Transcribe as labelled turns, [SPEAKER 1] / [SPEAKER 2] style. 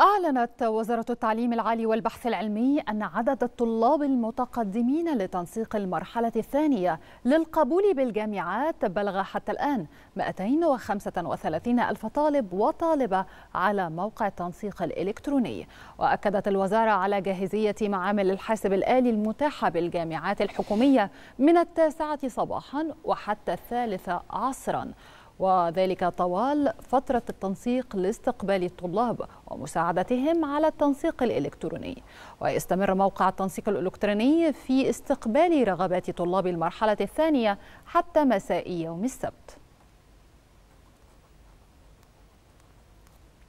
[SPEAKER 1] أعلنت وزارة التعليم العالي والبحث العلمي أن عدد الطلاب المتقدمين لتنسيق المرحلة الثانية للقبول بالجامعات بلغ حتى الآن 235 ألف طالب وطالبة على موقع التنسيق الإلكتروني وأكدت الوزارة على جاهزية معامل الحاسب الآلي المتاحة بالجامعات الحكومية من التاسعة صباحا وحتى الثالثة عصرا وذلك طوال فترة التنسيق لاستقبال الطلاب ومساعدتهم على التنسيق الإلكتروني ويستمر موقع التنسيق الإلكتروني في استقبال رغبات طلاب المرحلة الثانية حتى مساء يوم السبت